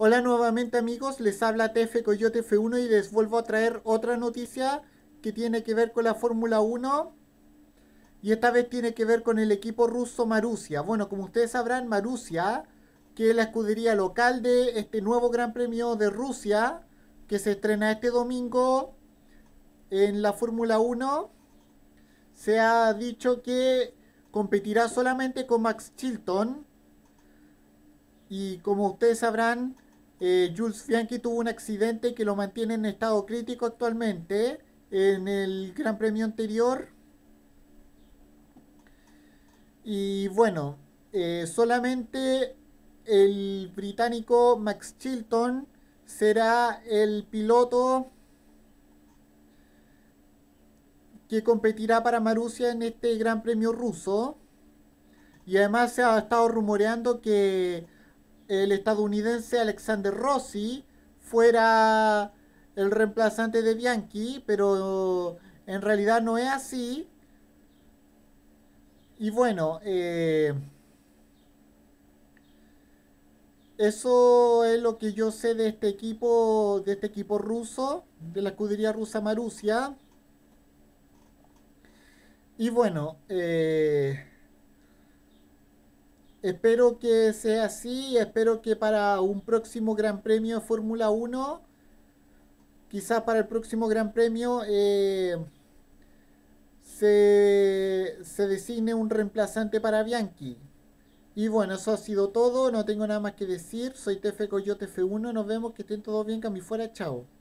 Hola nuevamente amigos, les habla TF Coyote F1 y les vuelvo a traer otra noticia que tiene que ver con la Fórmula 1 y esta vez tiene que ver con el equipo ruso Marusia. Bueno, como ustedes sabrán, Marusia, que es la escudería local de este nuevo Gran Premio de Rusia, que se estrena este domingo en la Fórmula 1, se ha dicho que competirá solamente con Max Chilton. Y como ustedes sabrán, eh, Jules Bianchi tuvo un accidente que lo mantiene en estado crítico actualmente. En el Gran Premio anterior. Y bueno, eh, solamente el británico Max Chilton será el piloto que competirá para Marusia en este Gran Premio ruso. Y además se ha estado rumoreando que el estadounidense Alexander Rossi fuera el reemplazante de Bianchi, pero en realidad no es así. Y bueno, eh, eso es lo que yo sé de este equipo, de este equipo ruso, de la escudería rusa Marusia. Y bueno, eh, Espero que sea así, espero que para un próximo Gran Premio de Fórmula 1, quizás para el próximo Gran Premio, eh, se, se designe un reemplazante para Bianchi. Y bueno, eso ha sido todo, no tengo nada más que decir, soy TF Coyote F1, nos vemos, que estén todos bien, que fuera, chao.